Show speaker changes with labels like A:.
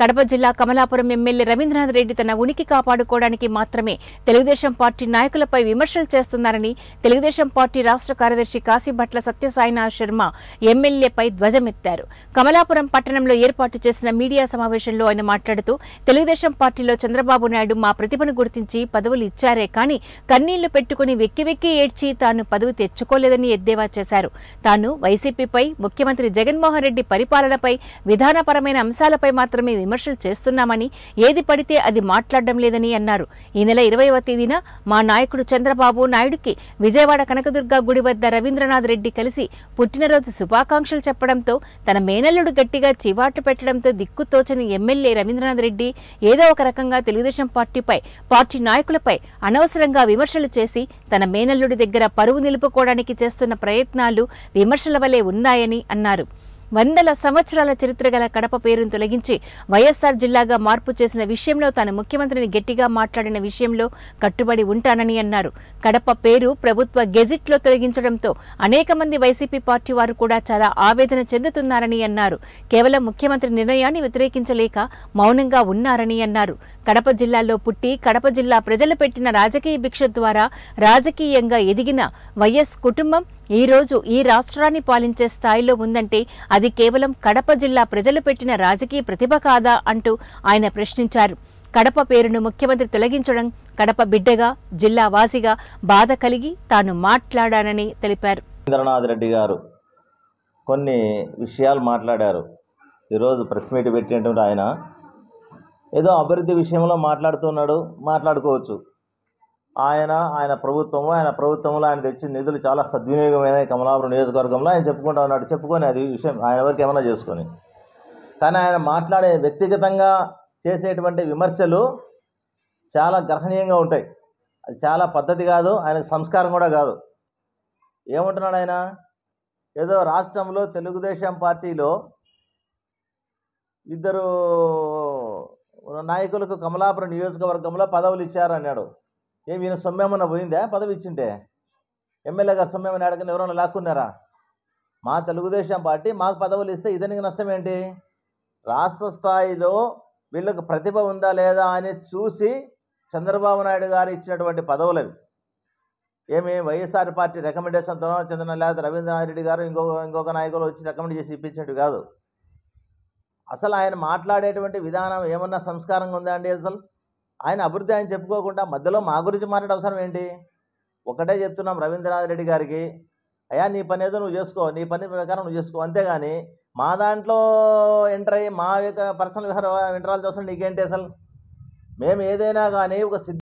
A: కడప జిల్లా కమలాపురం ఎమ్మెల్యే రవీంద్రనాథ్ రెడ్డి తన ఉనికి కాపాడుకోవడానికి మాత్రమే తెలుగుదేశం పార్టీ నాయకులపై విమర్శలు చేస్తున్నారని తెలుగుదేశం పార్టీ రాష్ట్ర కార్యదర్శి కాశీభట్ల సత్యసాయినాథ్ శర్మ ఎమ్మెల్యేపై ధ్వజమెత్తారు కమలాపురం పట్టణంలో ఏర్పాటు చేసిన మీడియా సమావేశంలో ఆయన మాట్లాడుతూ తెలుగుదేశం పార్టీలో చంద్రబాబు నాయుడు మా ప్రతిభను గుర్తించి పదవులు ఇచ్చారే కానీ కన్నీళ్లు పెట్టుకుని వెక్కి వెక్కి ఏడ్చి తాను పదవి తెచ్చుకోలేదని ఎద్దేవా చేశారు తాను వైసీపీపై ముఖ్యమంత్రి జగన్మోహన్ రెడ్డి పరిపాలనపై విధానపరమైన అంశాలపై మాత్రమే విమర్శలు చేస్తున్నామని ఏది పడితే అది మాట్లాడడం లేదని అన్నారు ఈ నెల ఇరవైవ తేదీన మా నాయకుడు చంద్రబాబు నాయుడుకి విజయవాడ కనకదుర్గ గుడి వద్ద రవీంద్రనాథ్ రెడ్డి కలిసి పుట్టినరోజు శుభాకాంక్షలు చెప్పడంతో తన మేనల్లుడు గట్టిగా చివాట్లు పెట్టడంతో దిక్కుతోచని ఎమ్మెల్యే రవీంద్రనాథ్ రెడ్డి ఏదో ఒక రకంగా తెలుగుదేశం పార్టీపై పార్టీ నాయకులపై అనవసరంగా విమర్శలు చేసి తన మేనల్లుడి దగ్గర పరువు నిలుపుకోవడానికి చేస్తున్న ప్రయత్నాలు విమర్శల వలె ఉన్నాయని అన్నారు వందల సంవత్సరాల చరిత్ర గల కడప పేరును తొలగించి వైఎస్ఆర్ జిల్లాగా మార్పు చేసిన విషయంలో తాను ముఖ్యమంత్రిని గట్టిగా మాట్లాడిన విషయంలో కట్టుబడి ఉంటానని అన్నారు కడప పేరు ప్రభుత్వ గెజిట్లో తొలగించడంతో అనేక మంది వైసీపీ పార్టీ వారు కూడా చాలా ఆవేదన చెందుతున్నారని అన్నారు కేవలం ముఖ్యమంత్రి నిర్ణయాన్ని వ్యతిరేకించలేక మౌనంగా ఉన్నారని అన్నారు కడప జిల్లాలో పుట్టి కడప జిల్లా ప్రజలు పెట్టిన రాజకీయ భిక్ష ద్వారా రాజకీయంగా ఎదిగిన వైఎస్ కుటుంబం ఈరోజు ఈ రాష్ట్రాన్ని పాలించే స్థాయిలో ఉందంటే అది కేవలం కడప జిల్లా ప్రజలు పెట్టిన రాజకీయ ప్రతిభ కాదా అంటూ ఆయన ప్రశ్నించారు కడప పేరును ముఖ్యమంత్రి తొలగించడం కడప బిడ్డగా జిల్లావాసిగా బాధ కలిగి తాను మాట్లాడానని తెలిపారు
B: ఇంద్రనాథ్ రెడ్డి గారు కొన్ని విషయాలు మాట్లాడారు ఈరోజు ప్రెస్ మీట్ పెట్టినటువంటి ఆయన ఏదో అభివృద్ధి విషయంలో మాట్లాడుతున్నాడు మాట్లాడుకోవచ్చు ఆయన ఆయన ప్రభుత్వము ఆయన ప్రభుత్వంలో ఆయన తెచ్చిన నిధులు చాలా సద్వినియోగమైన కమలాపురం నియోజకవర్గంలో ఆయన చెప్పుకుంటా ఉన్నాడు చెప్పుకొని అది విషయం ఆయన వరకు ఏమైనా చేసుకొని కానీ ఆయన మాట్లాడే వ్యక్తిగతంగా చేసేటువంటి విమర్శలు చాలా గ్రహణీయంగా ఉంటాయి అది చాలా పద్ధతి కాదు ఆయనకు సంస్కారం కూడా కాదు ఏమంటున్నాడు ఆయన ఏదో రాష్ట్రంలో తెలుగుదేశం పార్టీలో ఇద్దరు నాయకులకు కమలాపురం నియోజకవర్గంలో పదవులు ఇచ్చారన్నాడు ఏమి ఈయన సొమ్మేమన్నా పోయిందా పదవి ఇచ్చింటే ఎమ్మెల్యే గారు సొమ్మేమని అడగని ఎవరైనా లాక్కున్నారా మా తెలుగుదేశం పార్టీ మాకు పదవులు ఇస్తే ఇతనికి నష్టం ఏంటి రాష్ట్ర స్థాయిలో వీళ్ళకు ప్రతిభ ఉందా లేదా అని చూసి చంద్రబాబు నాయుడు గారు ఇచ్చినటువంటి పదవులు అవి ఏమి వైఎస్ఆర్ పార్టీ రికమెండేషన్తోనో చంద్రన లేదా రవీంద్రనాథ్ రెడ్డి గారు ఇంకొక ఇంకొక నాయకులు వచ్చి రికమెండ్ చేసి ఇప్పించినట్టు కాదు అసలు ఆయన మాట్లాడేటువంటి విధానం ఏమన్నా సంస్కారంగా ఉందా అండి అసలు ఆయన అభివృద్ధి ఆయన చెప్పుకోకుండా మధ్యలో మా గురించి మాట్లాడే అవసరం ఏంటి ఒకటే చెప్తున్నాం రవీంద్రనాథ్ రెడ్డి గారికి అయ్యా నీ పని ఏదో నువ్వు చేసుకో నీ పని ప్రకారం నువ్వు చేసుకో అంతేగాని మా దాంట్లో ఎంటర్ అయ్యి మా యొక్క పర్సనల్ వివరాలు చూసిన నీకేంటి అసలు మేము ఏదైనా కానీ ఒక